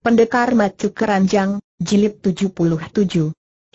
Pendekar Macu Keranjang, Jilid 77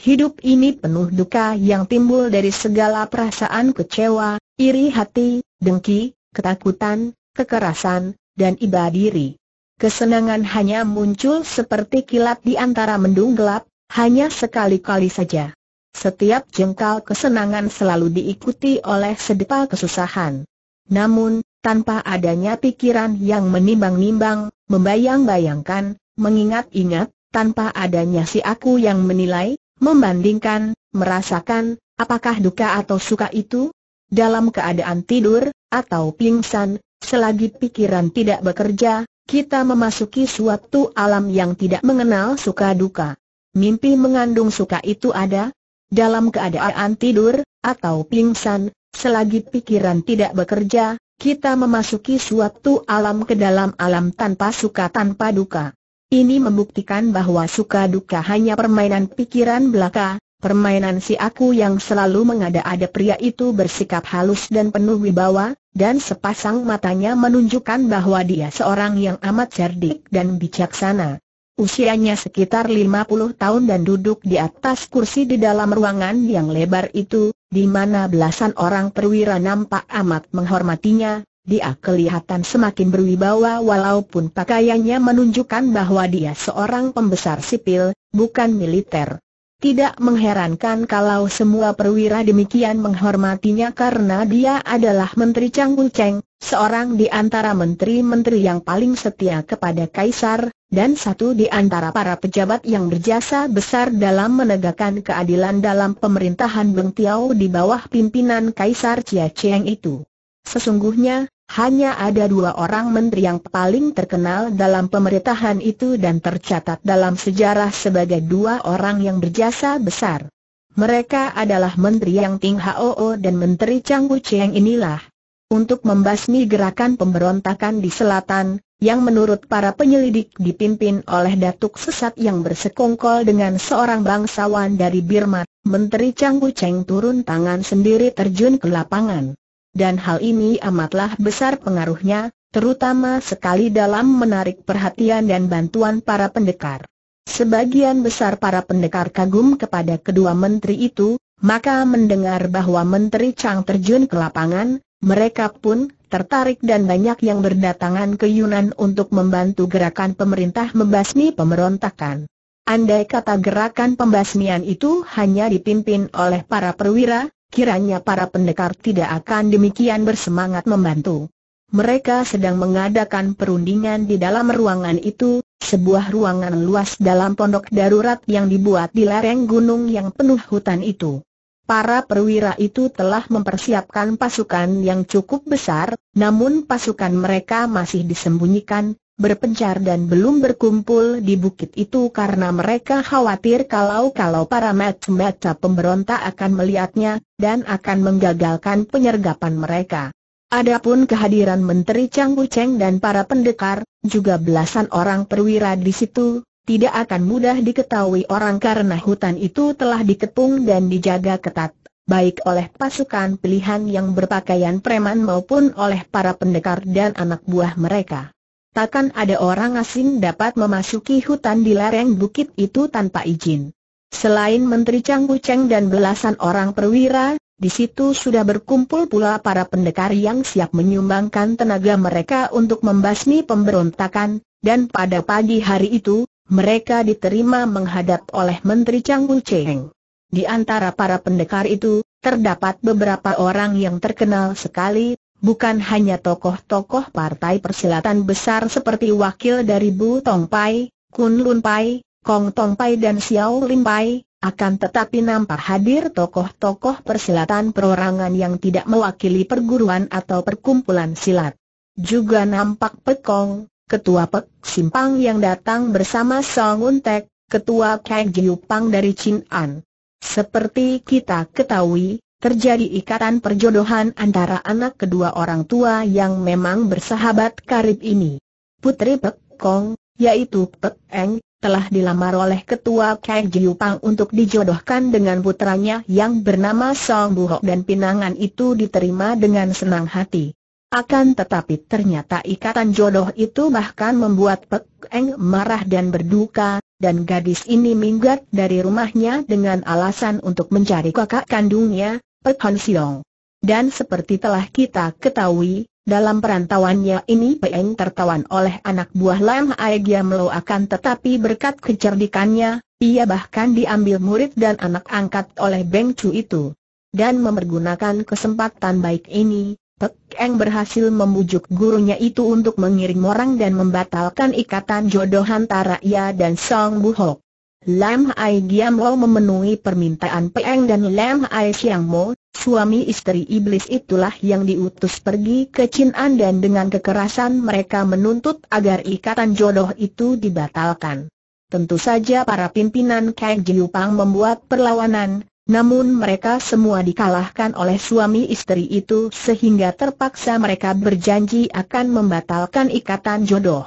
Hidup ini penuh duka yang timbul dari segala perasaan kecewa, iri hati, dengki, ketakutan, kekerasan, dan iba diri. Kesenangan hanya muncul seperti kilat di antara mendung gelap, hanya sekali-kali saja. Setiap jengkal kesenangan selalu diikuti oleh sedepa kesusahan. Namun, tanpa adanya pikiran yang menimbang-nimbang, membayang-bayangkan, mengingat-ingat, tanpa adanya si aku yang menilai, membandingkan, merasakan, apakah duka atau suka itu? Dalam keadaan tidur, atau pingsan, selagi pikiran tidak bekerja, kita memasuki suatu alam yang tidak mengenal suka duka. Mimpi mengandung suka itu ada, dalam keadaan tidur, atau pingsan, selagi pikiran tidak bekerja, kita memasuki suatu alam ke dalam alam tanpa suka tanpa duka. Ini membuktikan bahwa suka duka hanya permainan pikiran belaka, permainan si aku yang selalu mengada-ada pria itu bersikap halus dan penuh wibawa, dan sepasang matanya menunjukkan bahwa dia seorang yang amat cerdik dan bijaksana. Usianya sekitar 50 tahun dan duduk di atas kursi di dalam ruangan yang lebar itu, di mana belasan orang perwira nampak amat menghormatinya, dia kelihatan semakin berwibawa walaupun pakaiannya menunjukkan bahwa dia seorang pembesar sipil, bukan militer. Tidak mengherankan kalau semua perwira demikian menghormatinya karena dia adalah Menteri Changwu Cheng, seorang di antara menteri-menteri yang paling setia kepada Kaisar, dan satu di antara para pejabat yang berjasa besar dalam menegakkan keadilan dalam pemerintahan Beng Tiao di bawah pimpinan Kaisar Chia Cheng itu. Sesungguhnya, hanya ada dua orang menteri yang paling terkenal dalam pemerintahan itu dan tercatat dalam sejarah sebagai dua orang yang berjasa besar. Mereka adalah Menteri Yang Ting Hoo dan Menteri Chang Wu Cheng inilah. Untuk membasmi gerakan pemberontakan di selatan, yang menurut para penyelidik dipimpin oleh datuk sesat yang bersekongkol dengan seorang bangsawan dari Birma, Menteri Chang Wu Cheng turun tangan sendiri terjun ke lapangan dan hal ini amatlah besar pengaruhnya, terutama sekali dalam menarik perhatian dan bantuan para pendekar. Sebagian besar para pendekar kagum kepada kedua menteri itu, maka mendengar bahwa Menteri Chang terjun ke lapangan, mereka pun tertarik dan banyak yang berdatangan ke Yunan untuk membantu gerakan pemerintah membasmi pemberontakan. Andai kata gerakan pembasmian itu hanya dipimpin oleh para perwira, kiranya para pendekar tidak akan demikian bersemangat membantu. Mereka sedang mengadakan perundingan di dalam ruangan itu, sebuah ruangan luas dalam pondok darurat yang dibuat di lereng gunung yang penuh hutan itu. Para perwira itu telah mempersiapkan pasukan yang cukup besar, namun pasukan mereka masih disembunyikan, berpencar dan belum berkumpul di bukit itu karena mereka khawatir kalau-kalau para mata-mata pemberontak akan melihatnya, dan akan menggagalkan penyergapan mereka. Adapun kehadiran Menteri Chang Wucheng dan para pendekar, juga belasan orang perwira di situ, tidak akan mudah diketahui orang karena hutan itu telah dikepung dan dijaga ketat, baik oleh pasukan pilihan yang berpakaian preman maupun oleh para pendekar dan anak buah mereka takkan ada orang asing dapat memasuki hutan di lereng bukit itu tanpa izin. Selain Menteri Chang Cheng dan belasan orang perwira, di situ sudah berkumpul pula para pendekar yang siap menyumbangkan tenaga mereka untuk membasmi pemberontakan, dan pada pagi hari itu, mereka diterima menghadap oleh Menteri Chang Cheng. Di antara para pendekar itu, terdapat beberapa orang yang terkenal sekali, Bukan hanya tokoh-tokoh partai persilatan besar seperti wakil dari Bu Tong Pai, Kun Lun Pai, Kong Tong Pai dan Xiao Lim Pai, akan tetapi nampak hadir tokoh-tokoh persilatan perorangan yang tidak mewakili perguruan atau perkumpulan silat. Juga nampak Pekong, Ketua Pek Simpang yang datang bersama Song Untek, Ketua Kang Pang dari Chin An. Seperti kita ketahui, terjadi ikatan perjodohan antara anak kedua orang tua yang memang bersahabat karib ini. Putri Pek Kong, yaitu Pek Eng, telah dilamar oleh ketua Kai Jiupang untuk dijodohkan dengan putranya yang bernama Song Buhok dan pinangan itu diterima dengan senang hati. Akan tetapi ternyata ikatan jodoh itu bahkan membuat Pek Eng marah dan berduka, dan gadis ini minggat dari rumahnya dengan alasan untuk mencari kakak kandungnya, Pehon Siong. Dan seperti telah kita ketahui, dalam perantauannya ini Peng tertawan oleh anak buah Lam Ae Giamlo akan tetapi berkat kecerdikannya, ia bahkan diambil murid dan anak angkat oleh Beng Chu itu. Dan memergunakan kesempatan baik ini, Peng berhasil membujuk gurunya itu untuk mengirim orang dan membatalkan ikatan jodoh antara ia dan Song Buhok. Lam Ai Giam Lo memenuhi permintaan Peng dan Lam Ai Siang Mo, suami istri iblis itulah yang diutus pergi ke Chin'an dan dengan kekerasan mereka menuntut agar ikatan jodoh itu dibatalkan. Tentu saja para pimpinan Kang Jiupang membuat perlawanan, namun mereka semua dikalahkan oleh suami istri itu sehingga terpaksa mereka berjanji akan membatalkan ikatan jodoh.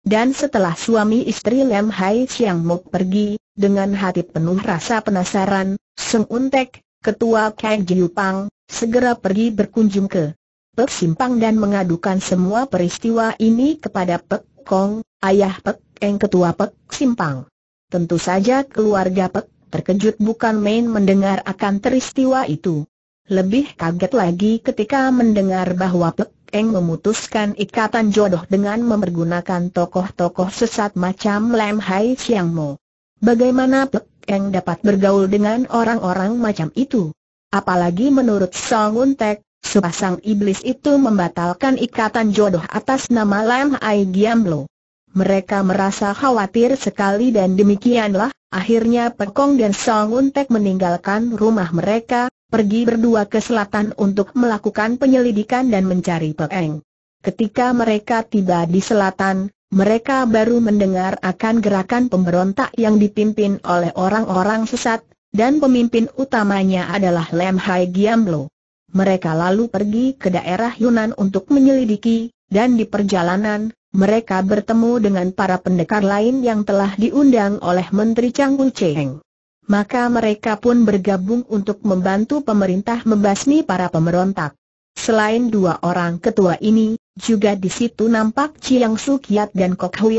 Dan setelah suami istri Lem Hai Siang Mok pergi, dengan hati penuh rasa penasaran, Seng Untek, ketua Kang Jiupang, segera pergi berkunjung ke Pek Simpang dan mengadukan semua peristiwa ini kepada Pek Kong, ayah Pek Eng ketua Pek Simpang. Tentu saja keluarga Pek terkejut bukan main mendengar akan peristiwa itu. Lebih kaget lagi ketika mendengar bahwa Pek Eng memutuskan ikatan jodoh dengan memergunakan tokoh-tokoh sesat macam Lam Hai Siang Mo. Bagaimana Pek Eng dapat bergaul dengan orang-orang macam itu? Apalagi menurut Song Untek, sepasang iblis itu membatalkan ikatan jodoh atas nama Lam Hai Giam Lo. Mereka merasa khawatir sekali dan demikianlah, akhirnya Pekong dan Song Untek meninggalkan rumah mereka, pergi berdua ke selatan untuk melakukan penyelidikan dan mencari Peeng. Ketika mereka tiba di selatan, mereka baru mendengar akan gerakan pemberontak yang dipimpin oleh orang-orang sesat, dan pemimpin utamanya adalah Lem Hai Giamlo. Mereka lalu pergi ke daerah Yunan untuk menyelidiki, dan di perjalanan, mereka bertemu dengan para pendekar lain yang telah diundang oleh Menteri Chang Wu Cheng maka mereka pun bergabung untuk membantu pemerintah membasmi para pemberontak. Selain dua orang ketua ini, juga di situ nampak Chiang Sukiat dan Kok Hui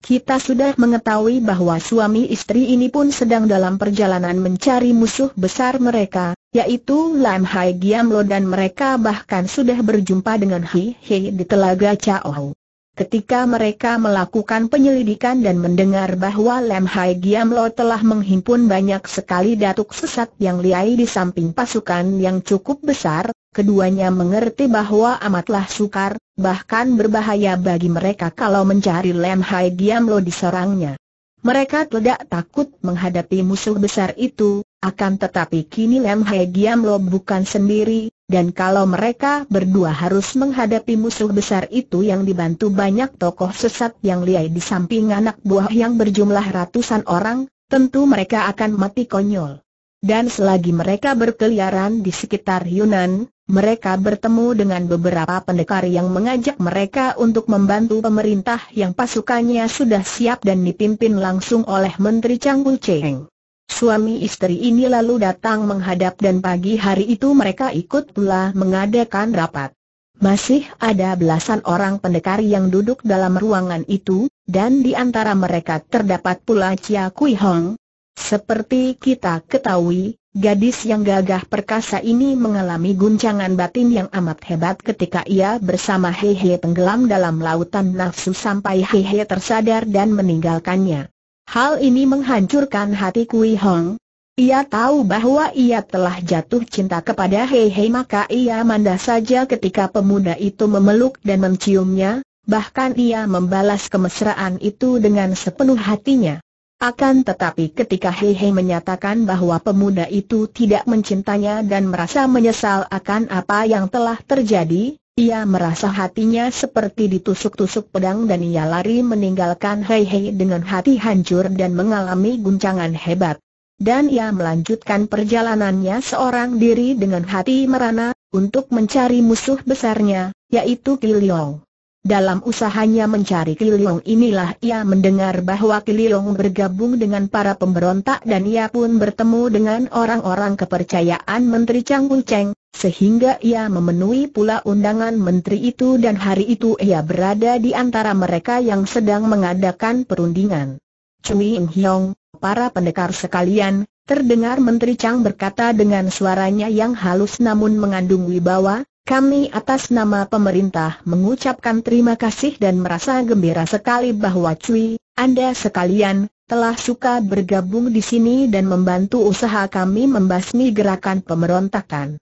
Kita sudah mengetahui bahwa suami istri ini pun sedang dalam perjalanan mencari musuh besar mereka, yaitu Lam Hai Giam Lo dan mereka bahkan sudah berjumpa dengan Hi Hei di Telaga Chao. Ketika mereka melakukan penyelidikan dan mendengar bahwa Lem Hai Giam Lo telah menghimpun banyak sekali datuk sesat yang liai di samping pasukan yang cukup besar, keduanya mengerti bahwa amatlah sukar, bahkan berbahaya bagi mereka kalau mencari Lem Hai Giam Lo diserangnya. Mereka tidak takut menghadapi musuh besar itu, akan tetapi kini Lem Hai Giam Lo bukan sendiri, dan kalau mereka berdua harus menghadapi musuh besar itu yang dibantu banyak tokoh sesat yang liai di samping anak buah yang berjumlah ratusan orang, tentu mereka akan mati konyol. Dan selagi mereka berkeliaran di sekitar Yunan, mereka bertemu dengan beberapa pendekar yang mengajak mereka untuk membantu pemerintah yang pasukannya sudah siap dan dipimpin langsung oleh Menteri Changbul Cheng. Suami istri ini lalu datang menghadap dan pagi hari itu mereka ikut pula mengadakan rapat. Masih ada belasan orang pendekar yang duduk dalam ruangan itu, dan di antara mereka terdapat pula Chia Kui Hong. Seperti kita ketahui, gadis yang gagah perkasa ini mengalami guncangan batin yang amat hebat ketika ia bersama Hehe tenggelam dalam lautan nafsu sampai Hehe tersadar dan meninggalkannya. Hal ini menghancurkan hati Kui Hong. Ia tahu bahwa ia telah jatuh cinta kepada Hei Hei maka ia mandah saja ketika pemuda itu memeluk dan menciumnya, bahkan ia membalas kemesraan itu dengan sepenuh hatinya. Akan tetapi ketika Hei Hei menyatakan bahwa pemuda itu tidak mencintanya dan merasa menyesal akan apa yang telah terjadi, ia merasa hatinya seperti ditusuk-tusuk pedang dan ia lari meninggalkan Hei Hei dengan hati hancur dan mengalami guncangan hebat. Dan ia melanjutkan perjalanannya seorang diri dengan hati merana, untuk mencari musuh besarnya, yaitu Kiliong. Dalam usahanya mencari Kiliong inilah ia mendengar bahwa Kiliong bergabung dengan para pemberontak dan ia pun bertemu dengan orang-orang kepercayaan Menteri Chang Wu Cheng, sehingga ia memenuhi pula undangan menteri itu dan hari itu ia berada di antara mereka yang sedang mengadakan perundingan. Cui Ing Hiong, para pendekar sekalian, terdengar Menteri Chang berkata dengan suaranya yang halus namun mengandung wibawa, kami atas nama pemerintah mengucapkan terima kasih dan merasa gembira sekali bahwa Cui, Anda sekalian, telah suka bergabung di sini dan membantu usaha kami membasmi gerakan pemberontakan.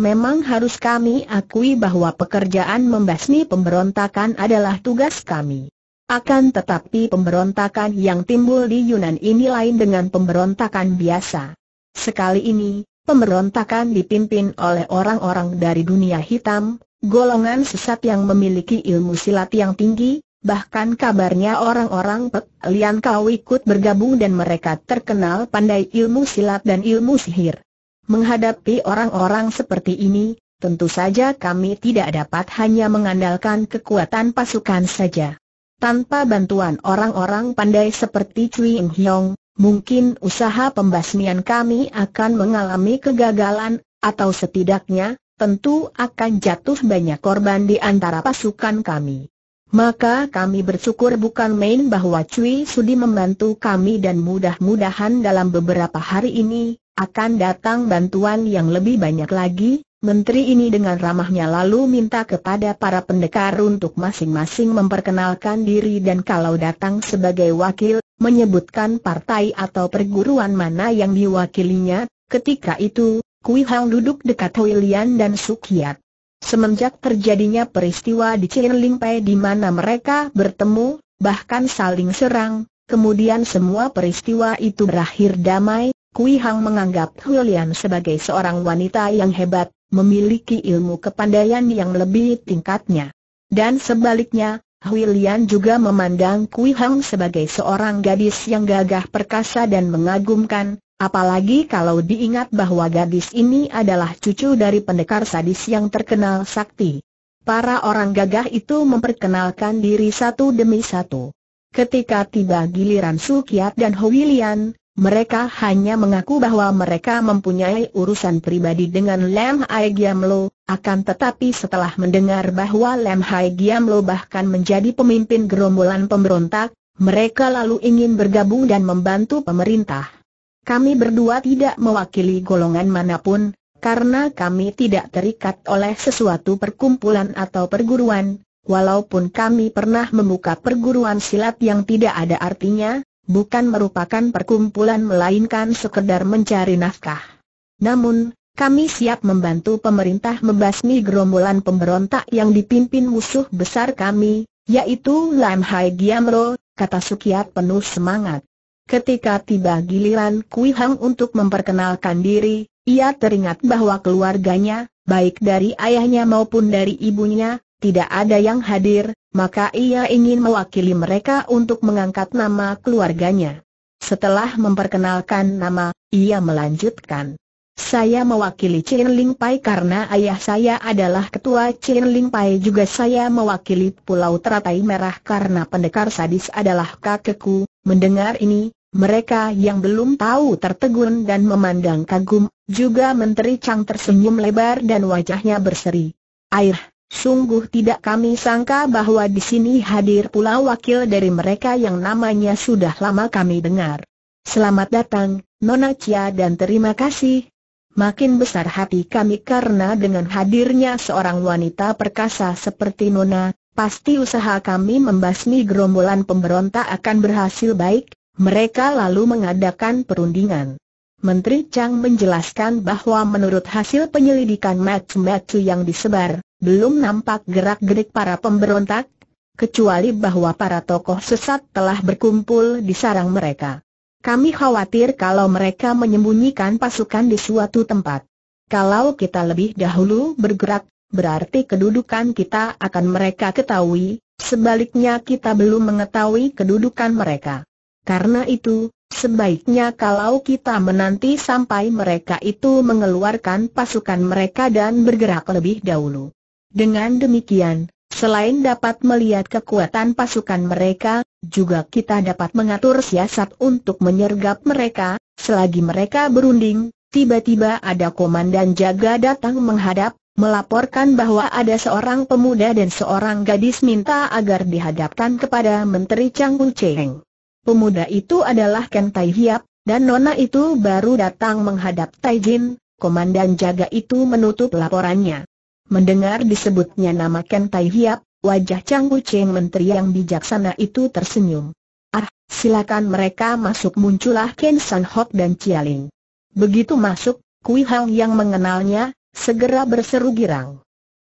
Memang harus kami akui bahwa pekerjaan membasmi pemberontakan adalah tugas kami. Akan tetapi pemberontakan yang timbul di Yunan ini lain dengan pemberontakan biasa. Sekali ini, pemberontakan dipimpin oleh orang-orang dari dunia hitam, golongan sesat yang memiliki ilmu silat yang tinggi, bahkan kabarnya orang-orang Pek Lian Kau ikut bergabung dan mereka terkenal pandai ilmu silat dan ilmu sihir. Menghadapi orang-orang seperti ini, tentu saja kami tidak dapat hanya mengandalkan kekuatan pasukan saja. Tanpa bantuan orang-orang pandai seperti Cui Ing Hyong, mungkin usaha pembasmian kami akan mengalami kegagalan, atau setidaknya, tentu akan jatuh banyak korban di antara pasukan kami. Maka kami bersyukur bukan main bahwa Cui Sudi membantu kami dan mudah-mudahan dalam beberapa hari ini, akan datang bantuan yang lebih banyak lagi, Menteri ini dengan ramahnya lalu minta kepada para pendekar untuk masing-masing memperkenalkan diri dan kalau datang sebagai wakil, menyebutkan partai atau perguruan mana yang diwakilinya, ketika itu, Kui Hang duduk dekat Hui dan Sukiat. Semenjak terjadinya peristiwa di Cirlingpai di mana mereka bertemu, bahkan saling serang, kemudian semua peristiwa itu berakhir damai, Kui Hang menganggap Hulian sebagai seorang wanita yang hebat, memiliki ilmu kepandaian yang lebih tingkatnya. Dan sebaliknya, Huilian juga memandang Kui Hang sebagai seorang gadis yang gagah perkasa dan mengagumkan, apalagi kalau diingat bahwa gadis ini adalah cucu dari pendekar sadis yang terkenal sakti. Para orang gagah itu memperkenalkan diri satu demi satu. Ketika tiba giliran Sukiat dan Huilian, mereka hanya mengaku bahwa mereka mempunyai urusan pribadi dengan Lam Hai Giamlo, akan tetapi setelah mendengar bahwa Lam Hai Giamlo bahkan menjadi pemimpin gerombolan pemberontak, mereka lalu ingin bergabung dan membantu pemerintah. Kami berdua tidak mewakili golongan manapun, karena kami tidak terikat oleh sesuatu perkumpulan atau perguruan, walaupun kami pernah membuka perguruan silat yang tidak ada artinya, bukan merupakan perkumpulan melainkan sekedar mencari nafkah. Namun, kami siap membantu pemerintah membasmi gerombolan pemberontak yang dipimpin musuh besar kami, yaitu Lam Hai Giamro, kata Sukiat penuh semangat. Ketika tiba giliran Kui Hang untuk memperkenalkan diri, ia teringat bahwa keluarganya, baik dari ayahnya maupun dari ibunya, tidak ada yang hadir, maka ia ingin mewakili mereka untuk mengangkat nama keluarganya. Setelah memperkenalkan nama, ia melanjutkan. Saya mewakili Chin Ling Pai karena ayah saya adalah ketua Chin Ling Pai juga saya mewakili Pulau Teratai Merah karena pendekar sadis adalah kakekku. Mendengar ini, mereka yang belum tahu tertegun dan memandang kagum, juga Menteri Chang tersenyum lebar dan wajahnya berseri. Air, Sungguh tidak kami sangka bahwa di sini hadir pula wakil dari mereka yang namanya sudah lama kami dengar. Selamat datang, Nona Cia dan terima kasih. Makin besar hati kami karena dengan hadirnya seorang wanita perkasa seperti Nona, pasti usaha kami membasmi gerombolan pemberontak akan berhasil baik, mereka lalu mengadakan perundingan. Menteri Chang menjelaskan bahwa menurut hasil penyelidikan match-match yang disebar, belum nampak gerak-gerik para pemberontak, kecuali bahwa para tokoh sesat telah berkumpul di sarang mereka. Kami khawatir kalau mereka menyembunyikan pasukan di suatu tempat. Kalau kita lebih dahulu bergerak, berarti kedudukan kita akan mereka ketahui, sebaliknya kita belum mengetahui kedudukan mereka. Karena itu, sebaiknya kalau kita menanti sampai mereka itu mengeluarkan pasukan mereka dan bergerak lebih dahulu. Dengan demikian, selain dapat melihat kekuatan pasukan mereka, juga kita dapat mengatur siasat untuk menyergap mereka, selagi mereka berunding, tiba-tiba ada komandan jaga datang menghadap, melaporkan bahwa ada seorang pemuda dan seorang gadis minta agar dihadapkan kepada Menteri Chang Wu Cheng. Pemuda itu adalah Ken Tai Hiap, dan Nona itu baru datang menghadap Tai Jin, komandan jaga itu menutup laporannya. Mendengar disebutnya nama Ken Tai Hiap, wajah Chang Cheng menteri yang bijaksana itu tersenyum. Ah, silakan mereka masuk muncullah Ken San Hok dan Cialing. Begitu masuk, Kui Hang yang mengenalnya, segera berseru girang.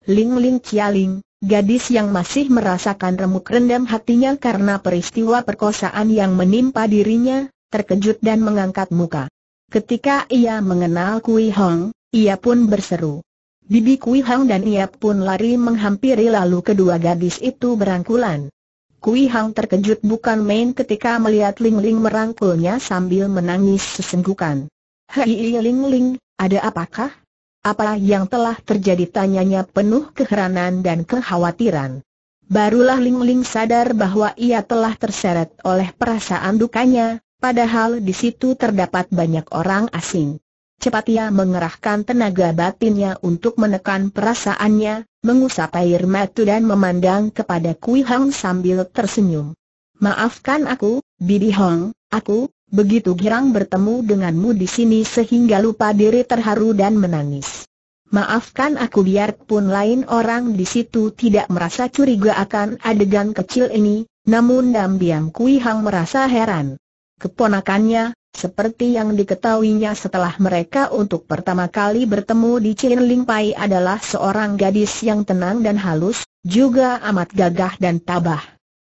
Ling Ling Cialing, gadis yang masih merasakan remuk rendam hatinya karena peristiwa perkosaan yang menimpa dirinya, terkejut dan mengangkat muka. Ketika ia mengenal Kui Hong, ia pun berseru. Bibi Kui Hang dan ia pun lari menghampiri lalu kedua gadis itu berangkulan. Kui Hang terkejut bukan main ketika melihat Ling Ling merangkulnya sambil menangis sesenggukan. Hei Ling Ling, ada apakah? Apa yang telah terjadi tanyanya penuh keheranan dan kekhawatiran. Barulah Ling Ling sadar bahwa ia telah terseret oleh perasaan dukanya, padahal di situ terdapat banyak orang asing. Cepat ia mengerahkan tenaga batinnya untuk menekan perasaannya, mengusap air mata dan memandang kepada Kui Hang sambil tersenyum. Maafkan aku, Bibi Hong, aku, begitu girang bertemu denganmu di sini sehingga lupa diri terharu dan menangis. Maafkan aku biarpun lain orang di situ tidak merasa curiga akan adegan kecil ini, namun diam-diam Kui Hang merasa heran. Keponakannya, seperti yang diketahuinya setelah mereka untuk pertama kali bertemu di Chin Ling Pai adalah seorang gadis yang tenang dan halus, juga amat gagah dan tabah.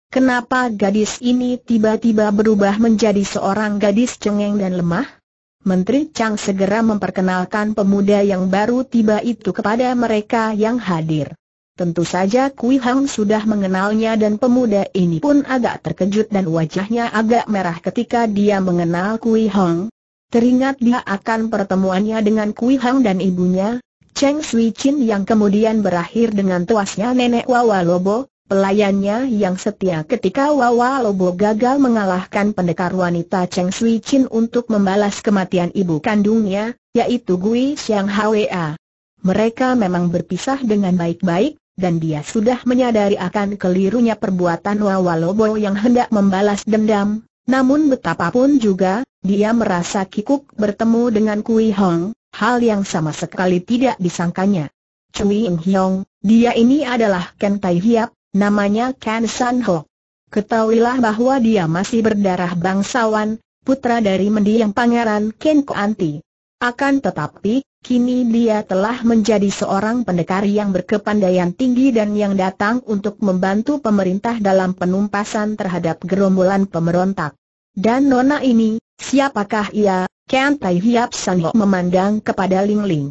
Kenapa gadis ini tiba-tiba berubah menjadi seorang gadis cengeng dan lemah? Menteri Chang segera memperkenalkan pemuda yang baru tiba itu kepada mereka yang hadir. Tentu saja Kui Hang sudah mengenalnya dan pemuda ini pun agak terkejut dan wajahnya agak merah ketika dia mengenal Kui Hang. Teringat dia akan pertemuannya dengan Kui Hang dan ibunya, Cheng Sui Chin yang kemudian berakhir dengan tuasnya nenek Wawa Lobo, pelayannya yang setia ketika Wawa Lobo gagal mengalahkan pendekar wanita Cheng Sui Chin untuk membalas kematian ibu kandungnya, yaitu Gui Xiang Hwa. Mereka memang berpisah dengan baik-baik, dan dia sudah menyadari akan kelirunya perbuatan Wawalobo yang hendak membalas dendam, namun betapapun juga, dia merasa kikuk bertemu dengan Kui Hong, hal yang sama sekali tidak disangkanya. Cui Ing Hiong, dia ini adalah Ken Tai Hiap, namanya Ken San Ho. Ketahuilah bahwa dia masih berdarah bangsawan, putra dari mendiang pangeran Ken Koanti. Akan tetapi, kini dia telah menjadi seorang pendekar yang berkepandaian tinggi dan yang datang untuk membantu pemerintah dalam penumpasan terhadap gerombolan pemberontak. Dan nona ini, siapakah ia? Kian Tai Hiap Sanho memandang kepada Ling Ling.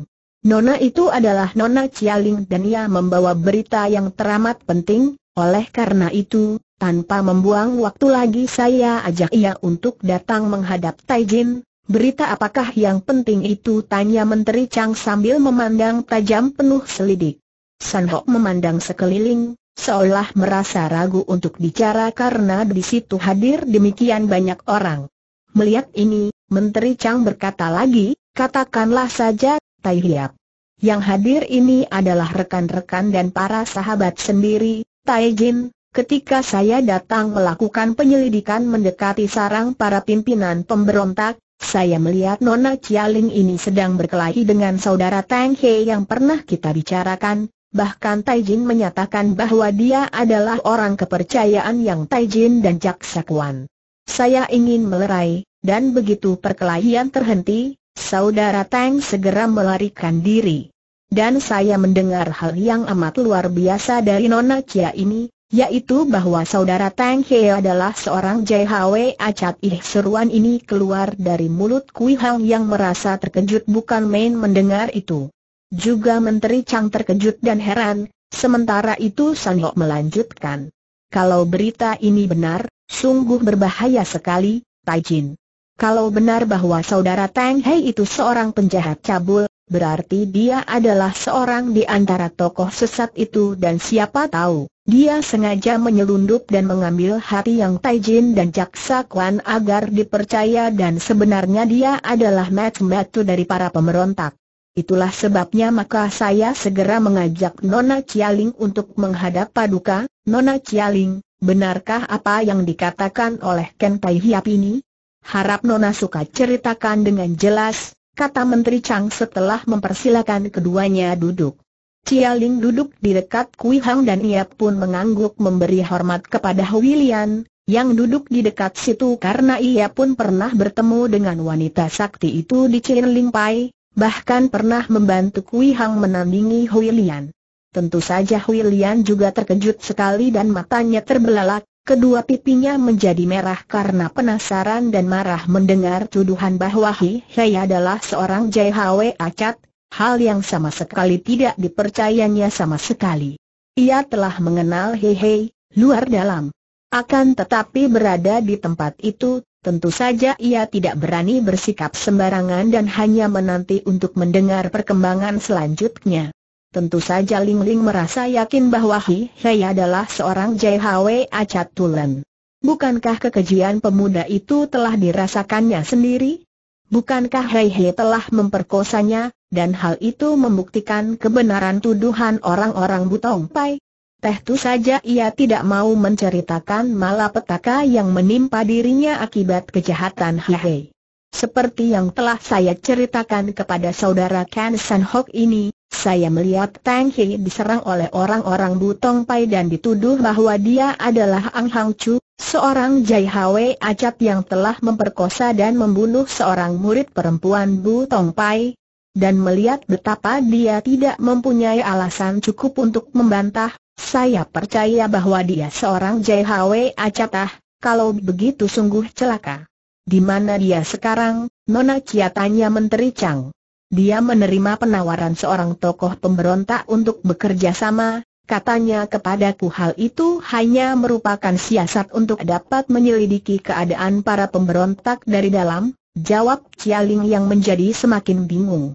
Nona itu adalah Nona Cialing dan ia membawa berita yang teramat penting, oleh karena itu, tanpa membuang waktu lagi saya ajak ia untuk datang menghadap Taijin, Berita apakah yang penting itu tanya Menteri Chang sambil memandang tajam penuh selidik. San Hok memandang sekeliling, seolah merasa ragu untuk bicara karena di situ hadir demikian banyak orang. Melihat ini, Menteri Chang berkata lagi, katakanlah saja, Tai Hiap. Yang hadir ini adalah rekan-rekan dan para sahabat sendiri, Tai Jin, Ketika saya datang melakukan penyelidikan mendekati sarang para pimpinan pemberontak, saya melihat Nona Cialing ini sedang berkelahi dengan saudara Tang He yang pernah kita bicarakan, bahkan Tai Jin menyatakan bahwa dia adalah orang kepercayaan yang Tai Jin dan Jaksa Kuan. Saya ingin melerai, dan begitu perkelahian terhenti, saudara Tang segera melarikan diri. Dan saya mendengar hal yang amat luar biasa dari Nona Cia ini, yaitu bahwa saudara Tang He adalah seorang JHW acat ih seruan ini keluar dari mulut Kui Hang yang merasa terkejut bukan main mendengar itu. Juga Menteri Chang terkejut dan heran, sementara itu San Ho melanjutkan. Kalau berita ini benar, sungguh berbahaya sekali, Tai Jin. Kalau benar bahwa saudara Tang He itu seorang penjahat cabul, berarti dia adalah seorang di antara tokoh sesat itu dan siapa tahu dia sengaja menyelundup dan mengambil hati yang Taijin dan Jaksa Kwan agar dipercaya dan sebenarnya dia adalah matu-matu dari para pemberontak. Itulah sebabnya maka saya segera mengajak Nona Cialing untuk menghadap paduka, Nona Cialing, benarkah apa yang dikatakan oleh Ken Tai Hiap ini? Harap Nona suka ceritakan dengan jelas, kata Menteri Chang setelah mempersilakan keduanya duduk. Chia Ling duduk di dekat Kui Hang dan ia pun mengangguk memberi hormat kepada Hui Lian, yang duduk di dekat situ karena ia pun pernah bertemu dengan wanita sakti itu di Cien Ling Pai, bahkan pernah membantu Kui Hang menandingi Hui Lian. Tentu saja Hui Lian juga terkejut sekali dan matanya terbelalak, Kedua pipinya menjadi merah karena penasaran dan marah mendengar tuduhan bahwa Hi Hei adalah seorang Jai Hwe Acat, Hal yang sama sekali tidak dipercayanya sama sekali. Ia telah mengenal Hei Hei, luar dalam. Akan tetapi berada di tempat itu, tentu saja ia tidak berani bersikap sembarangan dan hanya menanti untuk mendengar perkembangan selanjutnya. Tentu saja Ling Ling merasa yakin bahwa Hei Hei adalah seorang jaihawe Acat Tulen. Bukankah kekejian pemuda itu telah dirasakannya sendiri? Bukankah Hei Hei telah memperkosanya, dan hal itu membuktikan kebenaran tuduhan orang-orang Butong Pai. Tehtu saja ia tidak mau menceritakan malapetaka yang menimpa dirinya akibat kejahatan Hehe. Seperti yang telah saya ceritakan kepada saudara Ken San Hok ini, saya melihat Tang Hei diserang oleh orang-orang Butong Pai dan dituduh bahwa dia adalah Ang Hang Chu, seorang Jai Hwe Acat yang telah memperkosa dan membunuh seorang murid perempuan Butong Pai, dan melihat betapa dia tidak mempunyai alasan cukup untuk membantah, saya percaya bahwa dia seorang JHW Acatah, kalau begitu sungguh celaka. Di mana dia sekarang, Nona Chia tanya Menteri Chang. Dia menerima penawaran seorang tokoh pemberontak untuk bekerja sama, Katanya kepadaku hal itu hanya merupakan siasat untuk dapat menyelidiki keadaan para pemberontak dari dalam, jawab Cialing yang menjadi semakin bingung.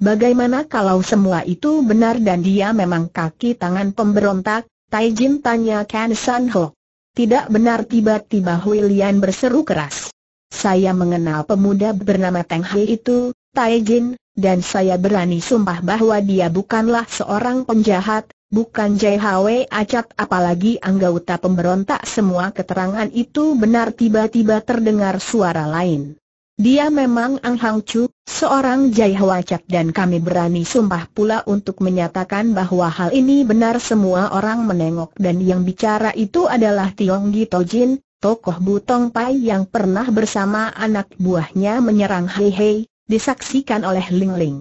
Bagaimana kalau semua itu benar dan dia memang kaki tangan pemberontak? Taijin tanya Ken San Ho. Tidak benar tiba-tiba Hui berseru keras. Saya mengenal pemuda bernama Teng Hai itu, Taijin, dan saya berani sumpah bahwa dia bukanlah seorang penjahat, bukan JHW acat apalagi anggota pemberontak semua keterangan itu benar tiba-tiba terdengar suara lain. Dia memang Ang Hang Chu, seorang Jai dan kami berani sumpah pula untuk menyatakan bahwa hal ini benar semua orang menengok dan yang bicara itu adalah Tiong Tojin, Jin, tokoh Butong Pai yang pernah bersama anak buahnya menyerang Hei Hei, disaksikan oleh Ling Ling.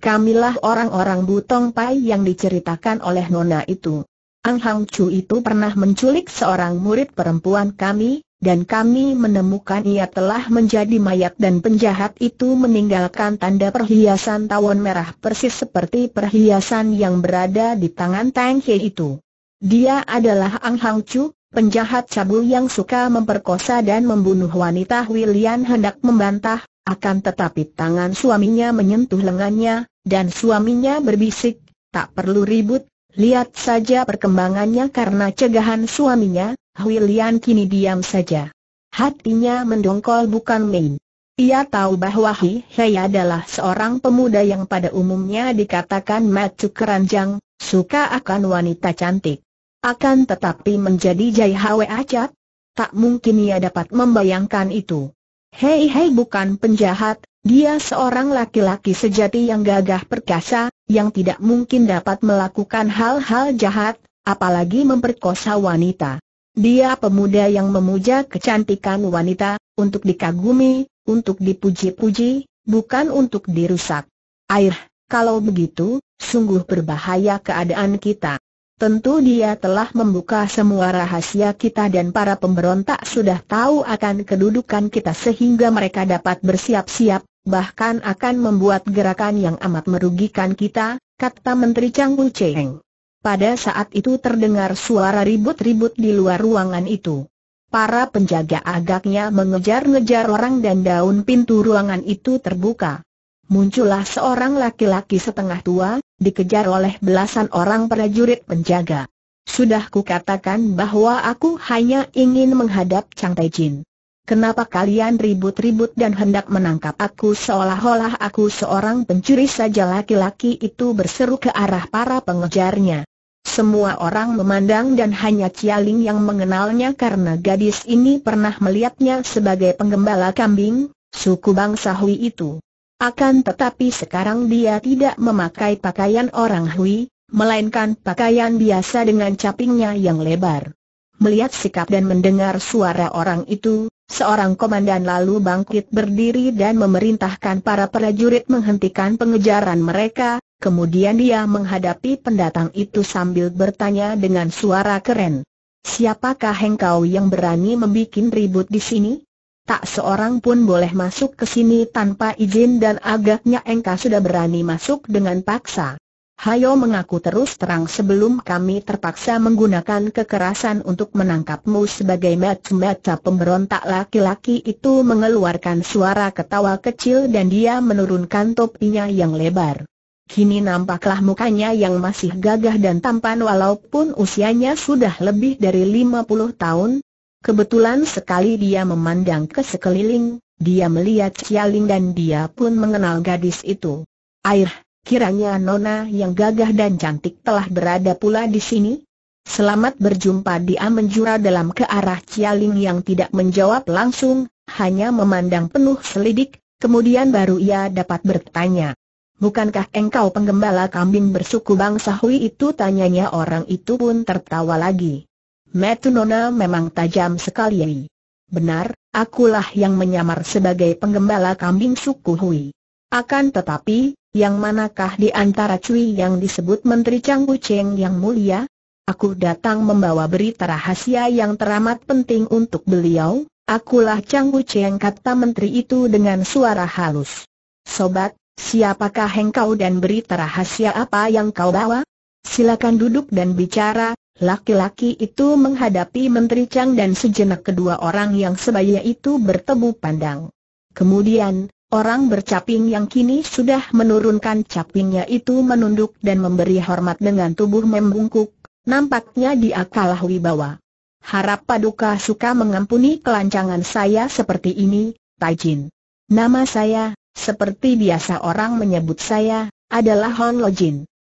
Kamilah orang-orang Butong Pai yang diceritakan oleh Nona itu. Ang Hang Chu itu pernah menculik seorang murid perempuan kami, dan kami menemukan ia telah menjadi mayat dan penjahat itu meninggalkan tanda perhiasan tawon merah persis seperti perhiasan yang berada di tangan Tang He itu. Dia adalah Ang Hang Chu, penjahat cabul yang suka memperkosa dan membunuh wanita William hendak membantah, akan tetapi tangan suaminya menyentuh lengannya, dan suaminya berbisik, tak perlu ribut, lihat saja perkembangannya karena cegahan suaminya, Hui kini diam saja. Hatinya mendongkol bukan main. Ia tahu bahwa Hi Hei adalah seorang pemuda yang pada umumnya dikatakan macu keranjang, suka akan wanita cantik. Akan tetapi menjadi Jai Hwe Acat? Tak mungkin ia dapat membayangkan itu. Hei Hei bukan penjahat, dia seorang laki-laki sejati yang gagah perkasa, yang tidak mungkin dapat melakukan hal-hal jahat, apalagi memperkosa wanita. Dia pemuda yang memuja kecantikan wanita, untuk dikagumi, untuk dipuji-puji, bukan untuk dirusak. Air, kalau begitu, sungguh berbahaya keadaan kita. Tentu dia telah membuka semua rahasia kita dan para pemberontak sudah tahu akan kedudukan kita sehingga mereka dapat bersiap-siap, bahkan akan membuat gerakan yang amat merugikan kita, kata Menteri Chang Wu Cheng. Pada saat itu terdengar suara ribut-ribut di luar ruangan itu. Para penjaga agaknya mengejar-ngejar orang dan daun pintu ruangan itu terbuka. Muncullah seorang laki-laki setengah tua, dikejar oleh belasan orang prajurit penjaga. Sudah kukatakan bahwa aku hanya ingin menghadap Chang Taijin. Kenapa kalian ribut-ribut dan hendak menangkap aku seolah-olah aku seorang pencuri saja laki-laki itu berseru ke arah para pengejarnya. Semua orang memandang dan hanya Cialing yang mengenalnya karena gadis ini pernah melihatnya sebagai penggembala kambing, suku bangsa Hui itu. Akan tetapi sekarang dia tidak memakai pakaian orang Hui, melainkan pakaian biasa dengan capingnya yang lebar. Melihat sikap dan mendengar suara orang itu, seorang komandan lalu bangkit berdiri dan memerintahkan para prajurit menghentikan pengejaran mereka, Kemudian dia menghadapi pendatang itu sambil bertanya dengan suara keren. Siapakah engkau yang berani membuat ribut di sini? Tak seorang pun boleh masuk ke sini tanpa izin dan agaknya engkau sudah berani masuk dengan paksa. Hayo mengaku terus terang sebelum kami terpaksa menggunakan kekerasan untuk menangkapmu sebagai macam-macam pemberontak laki-laki itu mengeluarkan suara ketawa kecil dan dia menurunkan topinya yang lebar. Kini nampaklah mukanya yang masih gagah dan tampan walaupun usianya sudah lebih dari 50 tahun. Kebetulan sekali dia memandang ke sekeliling, dia melihat Cialing dan dia pun mengenal gadis itu. Air, kiranya Nona yang gagah dan cantik telah berada pula di sini? Selamat berjumpa dia menjura dalam ke arah Cialing yang tidak menjawab langsung, hanya memandang penuh selidik, kemudian baru ia dapat bertanya. Bukankah engkau penggembala kambing bersuku bangsa Hui itu? Tanyanya orang itu pun tertawa lagi. Metunona memang tajam sekali. Benar, akulah yang menyamar sebagai penggembala kambing suku Hui. Akan tetapi, yang manakah di antara Cui yang disebut Menteri Changgu Cheng yang mulia? Aku datang membawa berita rahasia yang teramat penting untuk beliau, akulah Changgu Cheng kata menteri itu dengan suara halus. Sobat, Siapakah engkau dan berita rahasia apa yang kau bawa? Silakan duduk dan bicara, Laki-laki itu menghadapi Menteri Chang dan sejenak kedua orang yang sebaya itu bertemu pandang. Kemudian, orang bercaping yang kini sudah menurunkan capingnya itu menunduk dan memberi hormat dengan tubuh membungkuk, nampaknya dia kalah wibawa. Harap Paduka suka mengampuni kelancangan saya seperti ini, Tajin. Nama saya, seperti biasa orang menyebut saya, adalah Hon Lo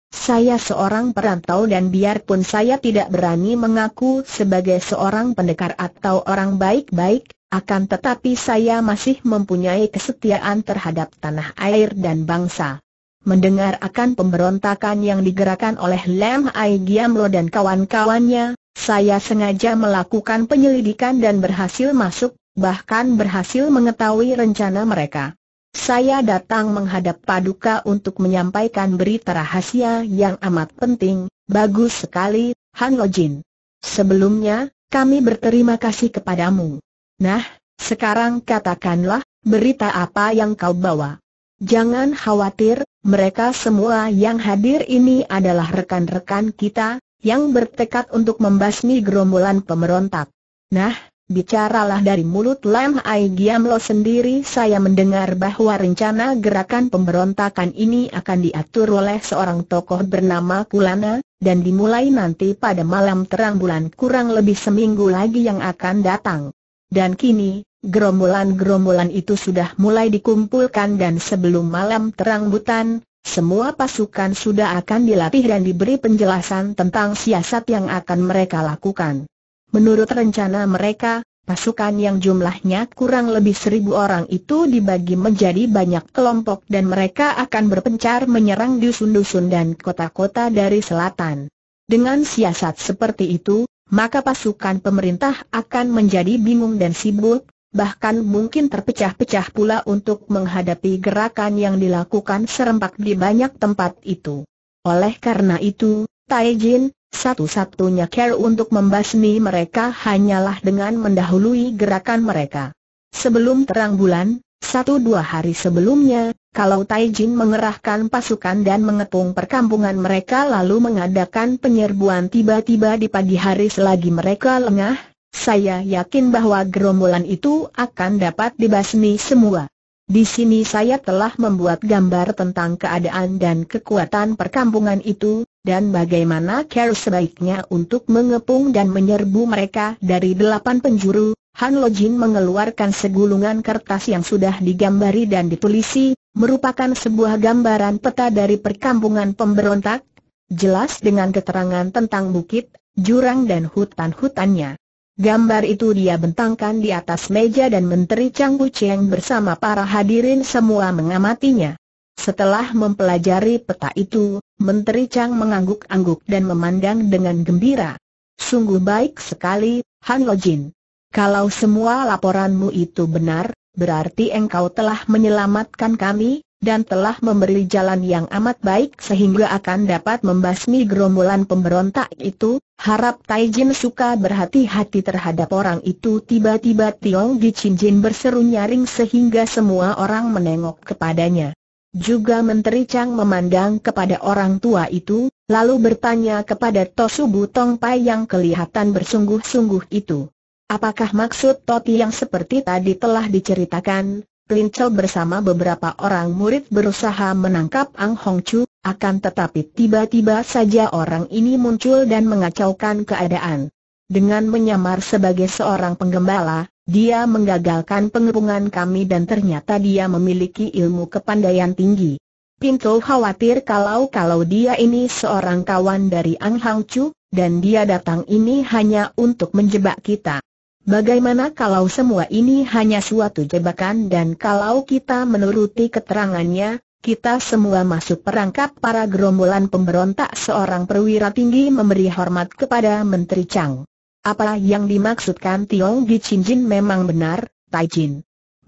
Saya seorang perantau dan biarpun saya tidak berani mengaku sebagai seorang pendekar atau orang baik-baik, akan tetapi saya masih mempunyai kesetiaan terhadap tanah air dan bangsa. Mendengar akan pemberontakan yang digerakkan oleh Lem Ai Giamlo dan kawan-kawannya, saya sengaja melakukan penyelidikan dan berhasil masuk, bahkan berhasil mengetahui rencana mereka. Saya datang menghadap Paduka untuk menyampaikan berita rahasia yang amat penting, bagus sekali, Han Lojin. Sebelumnya, kami berterima kasih kepadamu. Nah, sekarang katakanlah, berita apa yang kau bawa? Jangan khawatir, mereka semua yang hadir ini adalah rekan-rekan kita, yang bertekad untuk membasmi gerombolan pemberontak. Nah, Bicaralah dari mulut Lam Ai Giamlo sendiri saya mendengar bahwa rencana gerakan pemberontakan ini akan diatur oleh seorang tokoh bernama Kulana, dan dimulai nanti pada malam terang bulan kurang lebih seminggu lagi yang akan datang. Dan kini, gerombolan-gerombolan itu sudah mulai dikumpulkan dan sebelum malam terang butan, semua pasukan sudah akan dilatih dan diberi penjelasan tentang siasat yang akan mereka lakukan. Menurut rencana mereka, pasukan yang jumlahnya kurang lebih seribu orang itu dibagi menjadi banyak kelompok dan mereka akan berpencar menyerang dusun-dusun dan kota-kota dari selatan. Dengan siasat seperti itu, maka pasukan pemerintah akan menjadi bingung dan sibuk, bahkan mungkin terpecah-pecah pula untuk menghadapi gerakan yang dilakukan serempak di banyak tempat itu. Oleh karena itu, Taijin. Satu-satunya cara untuk membasmi mereka hanyalah dengan mendahului gerakan mereka. Sebelum terang bulan, satu dua hari sebelumnya, kalau Taijin mengerahkan pasukan dan mengepung perkampungan mereka lalu mengadakan penyerbuan tiba-tiba di pagi hari selagi mereka lengah, saya yakin bahwa gerombolan itu akan dapat dibasmi semua. Di sini saya telah membuat gambar tentang keadaan dan kekuatan perkampungan itu, dan bagaimana Carol sebaiknya untuk mengepung dan menyerbu mereka dari delapan penjuru, Han Lo Jin mengeluarkan segulungan kertas yang sudah digambari dan ditulisi, merupakan sebuah gambaran peta dari perkampungan pemberontak, jelas dengan keterangan tentang bukit, jurang dan hutan-hutannya. Gambar itu dia bentangkan di atas meja dan Menteri Chang Wu Cheng bersama para hadirin semua mengamatinya. Setelah mempelajari peta itu, Menteri Chang mengangguk-angguk dan memandang dengan gembira. Sungguh baik sekali, Han Lojin. Kalau semua laporanmu itu benar, berarti engkau telah menyelamatkan kami, dan telah memberi jalan yang amat baik sehingga akan dapat membasmi gerombolan pemberontak itu. Harap Taijin suka berhati-hati terhadap orang itu. Tiba-tiba Tiong Jin berseru nyaring sehingga semua orang menengok kepadanya. Juga Menteri Chang memandang kepada orang tua itu, lalu bertanya kepada Tosu Butong Pai yang kelihatan bersungguh-sungguh itu. Apakah maksud Toti yang seperti tadi telah diceritakan? Lincel bersama beberapa orang murid berusaha menangkap Ang Hong Chu, akan tetapi tiba-tiba saja orang ini muncul dan mengacaukan keadaan. Dengan menyamar sebagai seorang penggembala, dia menggagalkan pengepungan kami dan ternyata dia memiliki ilmu kepandaian tinggi. Pinto khawatir kalau-kalau dia ini seorang kawan dari Ang Hang Chu, dan dia datang ini hanya untuk menjebak kita. Bagaimana kalau semua ini hanya suatu jebakan dan kalau kita menuruti keterangannya, kita semua masuk perangkap para gerombolan pemberontak seorang perwira tinggi memberi hormat kepada Menteri Chang. Apa yang dimaksudkan Tiong Gi Chin memang benar, Tai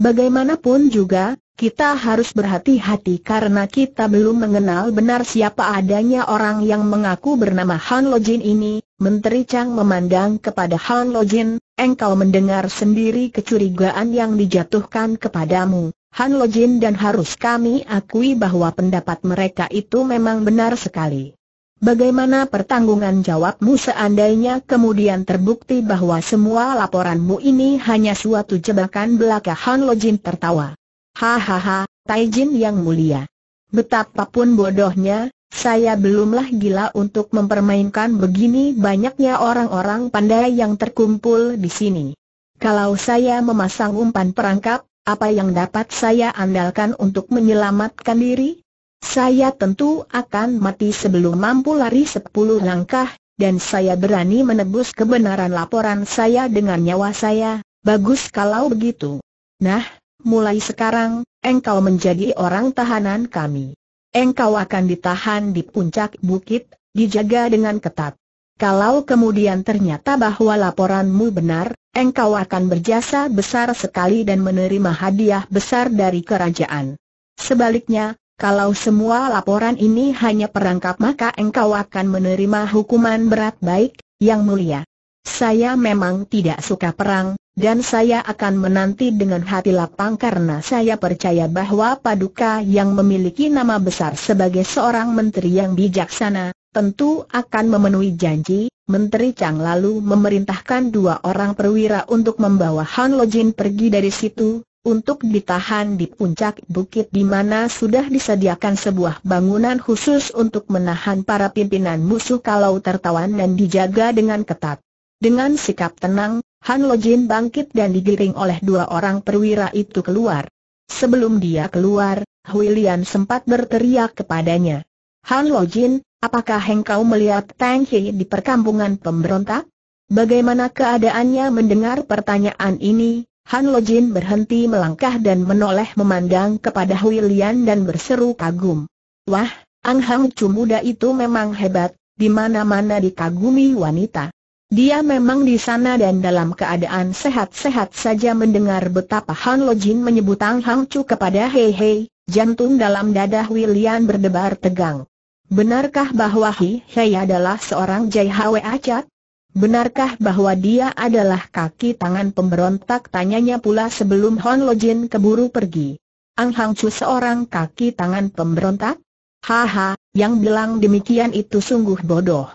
Bagaimanapun juga, kita harus berhati-hati karena kita belum mengenal benar siapa adanya orang yang mengaku bernama Han Lojin ini. Menteri Chang memandang kepada Han Lojin, engkau mendengar sendiri kecurigaan yang dijatuhkan kepadamu. Han Lojin dan harus kami akui bahwa pendapat mereka itu memang benar sekali. Bagaimana pertanggungan jawabmu seandainya kemudian terbukti bahwa semua laporanmu ini hanya suatu jebakan belaka Han Lojin tertawa. Hahaha, Taijin yang mulia. Betapapun bodohnya, saya belumlah gila untuk mempermainkan begini banyaknya orang-orang pandai yang terkumpul di sini. Kalau saya memasang umpan perangkap, apa yang dapat saya andalkan untuk menyelamatkan diri? Saya tentu akan mati sebelum mampu lari sepuluh langkah, dan saya berani menebus kebenaran laporan saya dengan nyawa saya, bagus kalau begitu. Nah, mulai sekarang, engkau menjadi orang tahanan kami. Engkau akan ditahan di puncak bukit, dijaga dengan ketat. Kalau kemudian ternyata bahwa laporanmu benar, engkau akan berjasa besar sekali dan menerima hadiah besar dari kerajaan. Sebaliknya, kalau semua laporan ini hanya perangkap maka engkau akan menerima hukuman berat baik, yang mulia. Saya memang tidak suka perang, dan saya akan menanti dengan hati lapang karena saya percaya bahwa Paduka yang memiliki nama besar sebagai seorang menteri yang bijaksana, tentu akan memenuhi janji, Menteri Chang lalu memerintahkan dua orang perwira untuk membawa Han Lojin pergi dari situ, untuk ditahan di puncak bukit di mana sudah disediakan sebuah bangunan khusus untuk menahan para pimpinan musuh kalau tertawan dan dijaga dengan ketat. Dengan sikap tenang, Han Lojin bangkit dan digiring oleh dua orang perwira itu keluar. Sebelum dia keluar, Huilian sempat berteriak kepadanya. Han Lojin, apakah engkau melihat Tang He di perkampungan pemberontak? Bagaimana keadaannya mendengar pertanyaan ini, Han Lojin berhenti melangkah dan menoleh memandang kepada Hui dan berseru kagum. Wah, Ang Hang Chu muda itu memang hebat, di mana-mana dikagumi wanita. Dia memang di sana dan dalam keadaan sehat-sehat saja mendengar betapa Han Lojin menyebut Ang Hang Chu kepada Hei Hei, jantung dalam dada Hui berdebar tegang. Benarkah bahwa Hei Hei adalah seorang Jai Hwa Acat? Benarkah bahwa dia adalah kaki tangan pemberontak? Tanyanya pula sebelum Hon Lo keburu pergi. Ang Hang Chu seorang kaki tangan pemberontak? Haha, yang bilang demikian itu sungguh bodoh.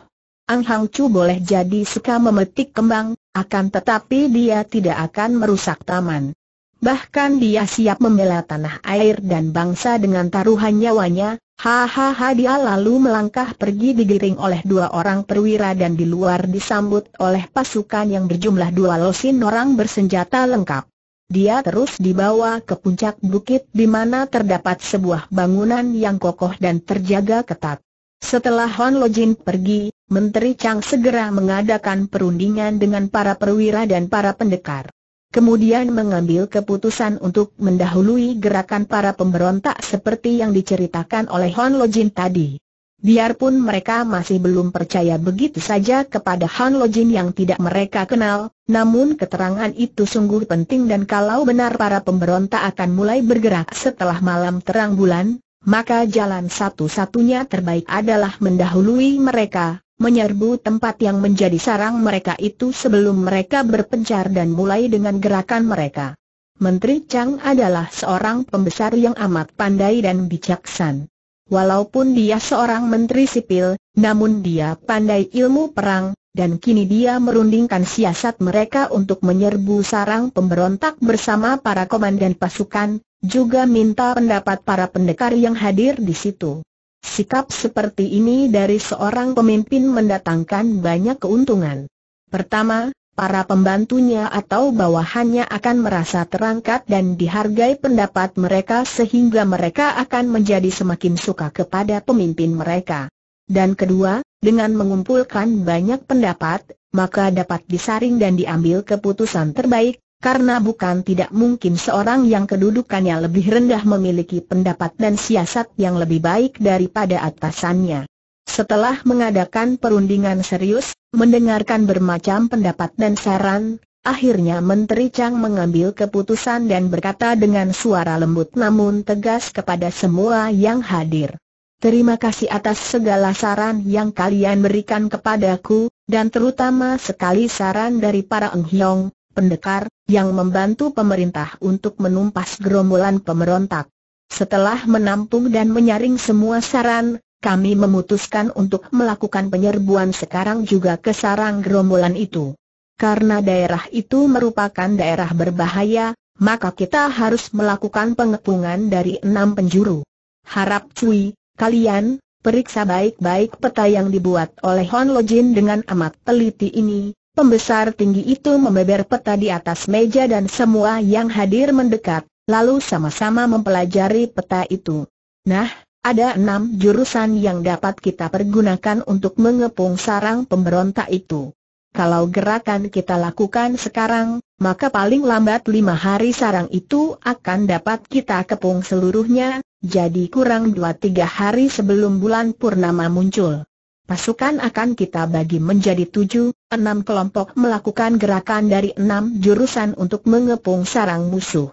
Ang Hang Chu boleh jadi suka memetik kembang, akan tetapi dia tidak akan merusak taman. Bahkan dia siap membela tanah air dan bangsa dengan taruhan nyawanya, Hahaha dia lalu melangkah pergi digiring oleh dua orang perwira dan di luar disambut oleh pasukan yang berjumlah dua losin orang bersenjata lengkap. Dia terus dibawa ke puncak bukit di mana terdapat sebuah bangunan yang kokoh dan terjaga ketat. Setelah Hon Lojin pergi, Menteri Chang segera mengadakan perundingan dengan para perwira dan para pendekar kemudian mengambil keputusan untuk mendahului gerakan para pemberontak seperti yang diceritakan oleh Han Lojin tadi. Biarpun mereka masih belum percaya begitu saja kepada Han Lojin yang tidak mereka kenal, namun keterangan itu sungguh penting dan kalau benar para pemberontak akan mulai bergerak setelah malam terang bulan, maka jalan satu-satunya terbaik adalah mendahului mereka, menyerbu tempat yang menjadi sarang mereka itu sebelum mereka berpencar dan mulai dengan gerakan mereka. Menteri Chang adalah seorang pembesar yang amat pandai dan bijaksan. Walaupun dia seorang menteri sipil, namun dia pandai ilmu perang, dan kini dia merundingkan siasat mereka untuk menyerbu sarang pemberontak bersama para komandan pasukan, juga minta pendapat para pendekar yang hadir di situ. Sikap seperti ini dari seorang pemimpin mendatangkan banyak keuntungan. Pertama, para pembantunya atau bawahannya akan merasa terangkat dan dihargai pendapat mereka sehingga mereka akan menjadi semakin suka kepada pemimpin mereka. Dan kedua, dengan mengumpulkan banyak pendapat, maka dapat disaring dan diambil keputusan terbaik, karena bukan tidak mungkin seorang yang kedudukannya lebih rendah memiliki pendapat dan siasat yang lebih baik daripada atasannya. Setelah mengadakan perundingan serius, mendengarkan bermacam pendapat dan saran, akhirnya Menteri Chang mengambil keputusan dan berkata dengan suara lembut namun tegas kepada semua yang hadir. Terima kasih atas segala saran yang kalian berikan kepadaku, dan terutama sekali saran dari para Eng Hiong, pendekar, yang membantu pemerintah untuk menumpas gerombolan pemberontak. Setelah menampung dan menyaring semua saran, kami memutuskan untuk melakukan penyerbuan sekarang juga ke sarang gerombolan itu. Karena daerah itu merupakan daerah berbahaya, maka kita harus melakukan pengepungan dari enam penjuru. Harap cuy, kalian, periksa baik-baik peta yang dibuat oleh Hon Lojin dengan amat teliti ini, Pembesar tinggi itu membeber peta di atas meja dan semua yang hadir mendekat, lalu sama-sama mempelajari peta itu. Nah, ada enam jurusan yang dapat kita pergunakan untuk mengepung sarang pemberontak itu. Kalau gerakan kita lakukan sekarang, maka paling lambat lima hari sarang itu akan dapat kita kepung seluruhnya, jadi kurang dua tiga hari sebelum bulan purnama muncul. Pasukan akan kita bagi menjadi tujuh, enam kelompok melakukan gerakan dari enam jurusan untuk mengepung sarang musuh.